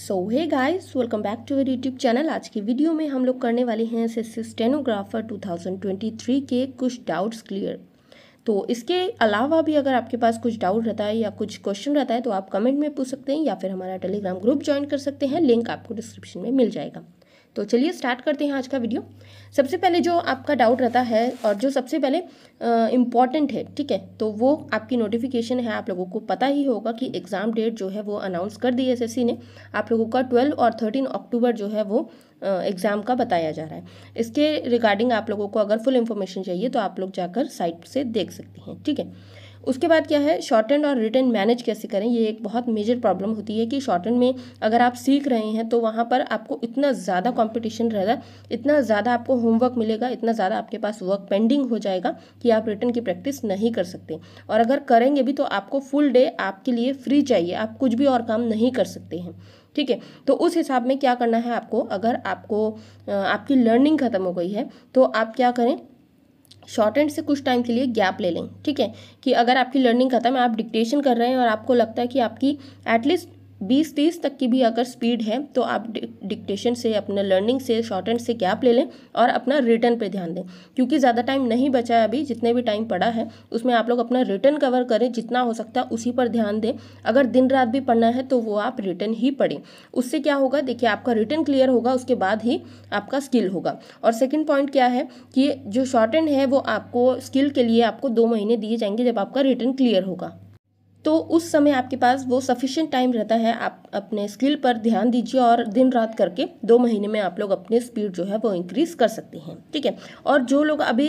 so hey guys welcome back to our YouTube channel आज की video में हम लोग करने वाले हैं एसएससी स्टेनोग्राफर 2023 के कुछ डाउट्स क्लियर तो इसके अलावा भी अगर आपके पास कुछ डाउट रहता है या कुछ क्वेश्चन रहता है तो आप कमेंट में पूछ सकते हैं या फिर हमारा टेलीग्राम ग्रुप ज्वाइन कर सकते हैं लिंक आपको डिस्क्रिप्शन में मिल जाएगा तो चलिए स्टार्ट करते हैं आज का वीडियो सबसे पहले जो आपका डाउट रहता है और जो सबसे पहले इम्पॉर्टेंट है ठीक है तो वो आपकी नोटिफिकेशन है आप लोगों को पता ही होगा कि एग्ज़ाम डेट जो है वो अनाउंस कर दी एसएससी ने आप लोगों का ट्वेल्व और थर्टीन अक्टूबर जो है वो एग्ज़ाम का बताया जा रहा है इसके रिगार्डिंग आप लोगों को अगर फुल इन्फॉर्मेशन चाहिए तो आप लोग जाकर साइट से देख सकती हैं ठीक है उसके बाद क्या है शॉर्ट एंड और रिटर्न मैनेज कैसे करें ये एक बहुत मेजर प्रॉब्लम होती है कि शॉर्ट एंड में अगर आप सीख रहे हैं तो वहाँ पर आपको इतना ज़्यादा कॉम्पिटिशन रहेगा इतना ज़्यादा आपको होमवर्क मिलेगा इतना ज़्यादा आपके पास वर्क पेंडिंग हो जाएगा कि आप रिटर्न की प्रैक्टिस नहीं कर सकते और अगर करेंगे भी तो आपको फुल डे आपके लिए फ्री चाहिए आप कुछ भी और काम नहीं कर सकते हैं ठीक है तो उस हिसाब में क्या करना है आपको अगर आपको आपकी लर्निंग ख़त्म हो गई है तो आप क्या करें शॉर्ट एंड से कुछ टाइम के लिए गैप ले लें ठीक है कि अगर आपकी लर्निंग खत्म है आप डिक्टेशन कर रहे हैं और आपको लगता है कि आपकी एटलीस्ट बीस तीस तक की भी अगर स्पीड है तो आप डिक्टेशन से अपने लर्निंग से शॉर्ट एंड से गैप ले लें और अपना रिटर्न पे ध्यान दें क्योंकि ज़्यादा टाइम नहीं बचा है अभी जितने भी टाइम पड़ा है उसमें आप लोग अपना रिटर्न कवर करें जितना हो सकता है उसी पर ध्यान दें अगर दिन रात भी पढ़ना है तो वो आप रिटर्न ही पढ़ें उससे क्या होगा देखिए आपका रिटर्न क्लियर होगा उसके बाद ही आपका स्किल होगा और सेकेंड पॉइंट क्या है कि जो शॉर्ट एंड है वो आपको स्किल के लिए आपको दो महीने दिए जाएंगे जब आपका रिटर्न क्लियर होगा तो उस समय आपके पास वो सफिशेंट टाइम रहता है आप अपने स्किल पर ध्यान दीजिए और दिन रात करके दो महीने में आप लोग अपने स्पीड जो है वो इंक्रीज़ कर सकते हैं ठीक है और जो लोग अभी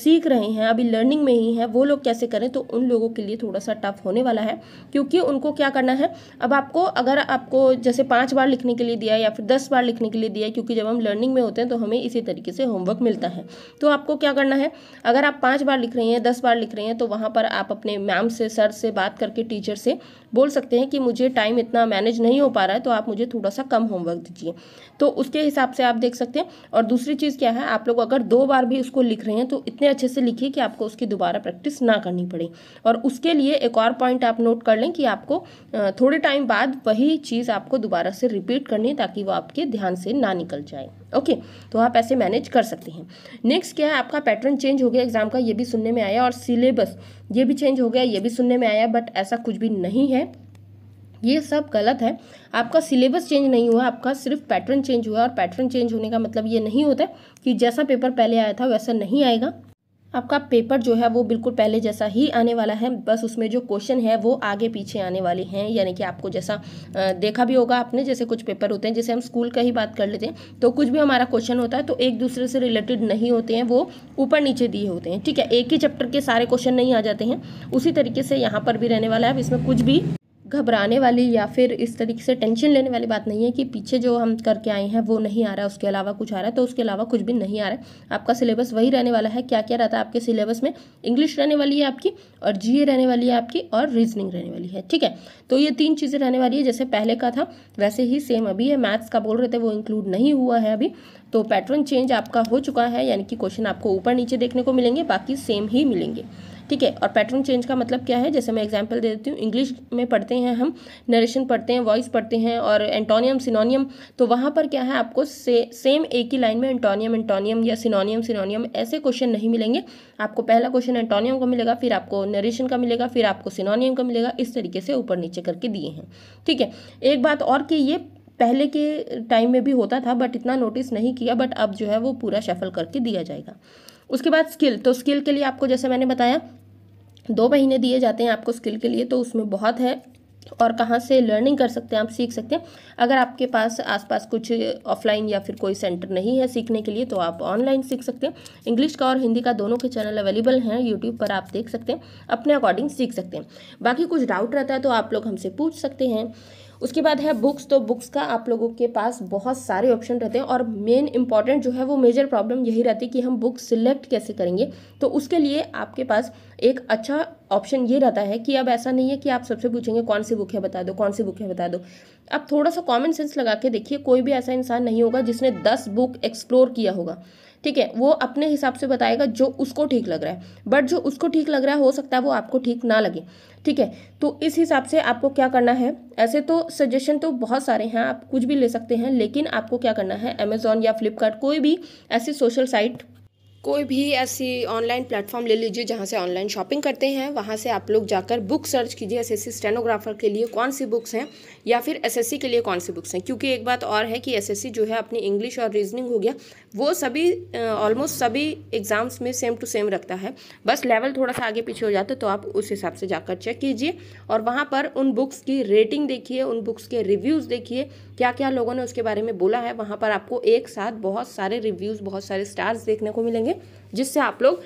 सीख रहे हैं अभी लर्निंग में ही हैं वो लोग कैसे करें तो उन लोगों के लिए थोड़ा सा टफ होने वाला है क्योंकि उनको क्या करना है अब आपको अगर आपको जैसे पाँच बार लिखने के लिए दिया या फिर दस बार लिखने के लिए दिया क्योंकि जब हम लर्निंग में होते हैं तो हमें इसी तरीके से होमवर्क मिलता है तो आपको क्या करना है अगर आप पाँच बार लिख रहे हैं दस बार लिख रहे हैं तो वहाँ पर आप अपने मैम से सर से बात बात करके टीचर से बोल सकते हैं कि मुझे टाइम इतना मैनेज नहीं हो पा रहा है तो आप मुझे थोड़ा सा कम होमवर्क दीजिए तो उसके हिसाब से आप देख सकते हैं और दूसरी चीज़ क्या है आप लोग अगर दो बार भी उसको लिख रहे हैं तो इतने अच्छे से लिखिए कि आपको उसकी दोबारा प्रैक्टिस ना करनी पड़े और उसके लिए एक और पॉइंट आप नोट कर लें कि आपको थोड़े टाइम बाद वही चीज़ आपको दोबारा से रिपीट करनी है ताकि वो आपके ध्यान से ना निकल जाए ओके तो आप ऐसे मैनेज कर सकते हैं नेक्स्ट क्या है आपका पैटर्न चेंज हो गया एग्जाम का ये भी सुनने में आया और सिलेबस ये भी चेंज हो गया ये भी सुनने में आया बट ऐसा कुछ भी नहीं है ये सब गलत है आपका सिलेबस चेंज नहीं हुआ आपका सिर्फ पैटर्न चेंज हुआ और पैटर्न चेंज होने का मतलब ये नहीं होता कि जैसा पेपर पहले आया था वैसा नहीं आएगा आपका पेपर जो है वो बिल्कुल पहले जैसा ही आने वाला है बस उसमें जो क्वेश्चन है वो आगे पीछे आने वाले हैं यानी कि आपको जैसा देखा भी होगा आपने जैसे कुछ पेपर होते हैं जैसे हम स्कूल का ही बात कर लेते हैं तो कुछ भी हमारा क्वेश्चन होता है तो एक दूसरे से रिलेटेड नहीं होते हैं वो ऊपर नीचे दिए होते हैं ठीक है एक ही चैप्टर के सारे क्वेश्चन नहीं आ जाते हैं उसी तरीके से यहाँ पर भी रहने वाला है अब इसमें कुछ भी घबराने वाली या फिर इस तरीके से टेंशन लेने वाली बात नहीं है कि पीछे जो हम करके आए हैं वो नहीं आ रहा उसके अलावा कुछ आ रहा है तो उसके अलावा कुछ भी नहीं आ रहा है आपका सिलेबस वही रहने वाला है क्या क्या रहता है आपके सिलेबस में इंग्लिश रहने वाली है आपकी और जी रहने वाली है आपकी और रीजनिंग रहने वाली है ठीक है तो ये तीन चीज़ें रहने वाली है जैसे पहले का था वैसे ही सेम अभी है मैथ्स का बोल रहे थे वो इंक्लूड नहीं हुआ है अभी तो पैटर्न चेंज आपका हो चुका है यानी कि क्वेश्चन आपको ऊपर नीचे देखने को मिलेंगे बाकी सेम ही मिलेंगे ठीक है और पैटर्न चेंज का मतलब क्या है जैसे मैं एग्जाम्पल दे देती हूँ इंग्लिश में पढ़ते हैं हम नरेशन पढ़ते हैं वॉइस पढ़ते हैं और एंटोनियम सिनोनियम तो वहाँ पर क्या है आपको से, सेम एक ही लाइन में एंटोनियम एंटोनियम या सिनोनियम सिनोनियम ऐसे क्वेश्चन नहीं मिलेंगे आपको पहला क्वेश्चन एंटोनियम का मिलेगा फिर आपको नरेशन का मिलेगा फिर आपको सिनोनियम का मिलेगा इस तरीके से ऊपर नीचे करके दिए हैं ठीक है एक बात और कि ये पहले के टाइम में भी होता था बट इतना नोटिस नहीं किया बट अब जो है वो पूरा शफल करके दिया जाएगा उसके बाद स्किल तो स्किल के लिए आपको जैसे मैंने बताया दो महीने दिए जाते हैं आपको स्किल के लिए तो उसमें बहुत है और कहाँ से लर्निंग कर सकते हैं आप सीख सकते हैं अगर आपके पास आसपास कुछ ऑफलाइन या फिर कोई सेंटर नहीं है सीखने के लिए तो आप ऑनलाइन सीख सकते हैं इंग्लिश का और हिंदी का दोनों के चैनल अवेलेबल हैं यूट्यूब पर आप देख सकते हैं अपने अकॉर्डिंग सीख सकते हैं बाकी कुछ डाउट रहता है तो आप लोग हमसे पूछ सकते हैं उसके बाद है बुक्स तो बुक्स का आप लोगों के पास बहुत सारे ऑप्शन रहते हैं और मेन इंपॉर्टेंट जो है वो मेजर प्रॉब्लम यही रहती है कि हम बुक सिलेक्ट कैसे करेंगे तो उसके लिए आपके पास एक अच्छा ऑप्शन ये रहता है कि अब ऐसा नहीं है कि आप सबसे पूछेंगे कौन सी बुक है बता दो कौन सी बुक है बता दो आप थोड़ा सा कॉमन सेंस लगा के देखिए कोई भी ऐसा इंसान नहीं होगा जिसने दस बुक एक्सप्लोर किया होगा ठीक है वो अपने हिसाब से बताएगा जो उसको ठीक लग रहा है बट जो उसको ठीक लग रहा है हो सकता है वो आपको ठीक ना लगे ठीक है तो इस हिसाब से आपको क्या करना है ऐसे तो सजेशन तो बहुत सारे हैं आप कुछ भी ले सकते हैं लेकिन आपको क्या करना है अमेजोन या फ्लिपकार्ट कोई भी ऐसी सोशल साइट कोई भी ऐसी ऑनलाइन प्लेटफॉर्म ले लीजिए जहाँ से ऑनलाइन शॉपिंग करते हैं वहाँ से आप लोग जाकर बुक सर्च कीजिए एसएससी स्टेनोग्राफर के लिए कौन सी बुक्स हैं या फिर एसएससी के लिए कौन सी बुक्स हैं क्योंकि एक बात और है कि एसएससी जो है अपनी इंग्लिश और रीजनिंग हो गया वो सभी ऑलमोस्ट सभी एग्ज़ाम्स में सेम टू सेम रखता है बस लेवल थोड़ा सा आगे पीछे हो जाता है तो आप उस हिसाब से जाकर चेक कीजिए और वहाँ पर उन बुक्स की रेटिंग देखिए उन बुक्स के रिव्यूज़ देखिए क्या क्या लोगों ने उसके बारे में बोला है वहाँ पर आपको एक साथ बहुत सारे रिव्यूज़ बहुत सारे स्टार्स देखने को मिलेंगे देंगे जिससे आप लोग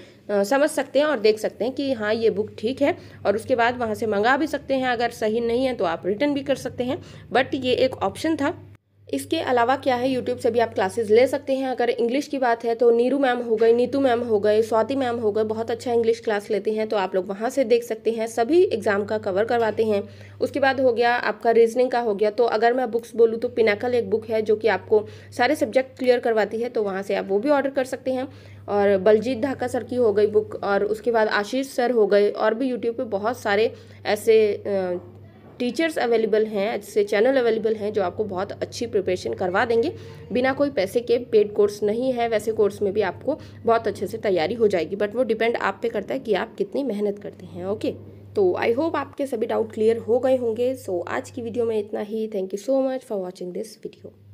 समझ सकते हैं और देख सकते हैं कि हाँ ये बुक ठीक है और उसके बाद वहाँ से मंगा भी सकते हैं अगर सही नहीं है तो आप रिटर्न भी कर सकते हैं बट ये एक ऑप्शन था इसके अलावा क्या है यूट्यूब से भी आप क्लासेस ले सकते हैं अगर इंग्लिश की बात है तो नीरू मैम हो गई नीतू मैम हो गए स्वाति मैम हो गए बहुत अच्छा इंग्लिश क्लास लेते हैं तो आप लोग वहाँ से देख सकते हैं सभी एग्ज़ाम का कवर करवाते हैं उसके बाद हो गया आपका रीजनिंग का हो गया तो अगर मैं बुक्स बोलूँ तो पिनाकल एक बुक है जो कि आपको सारे सब्जेक्ट क्लियर करवाती है तो वहाँ से आप वो भी ऑर्डर कर सकते हैं और बलजीत ढाका सर की हो गई बुक और उसके बाद आशीष सर हो गए और भी यूट्यूब पे बहुत सारे ऐसे टीचर्स अवेलेबल हैं ऐसे चैनल अवेलेबल हैं जो आपको बहुत अच्छी प्रिपरेशन करवा देंगे बिना कोई पैसे के पेड कोर्स नहीं है वैसे कोर्स में भी आपको बहुत अच्छे से तैयारी हो जाएगी बट वो डिपेंड आप पे करता है कि आप कितनी मेहनत करते हैं ओके तो आई होप आपके सभी डाउट क्लियर हो गए होंगे सो so, आज की वीडियो में इतना ही thank you so much for watching this video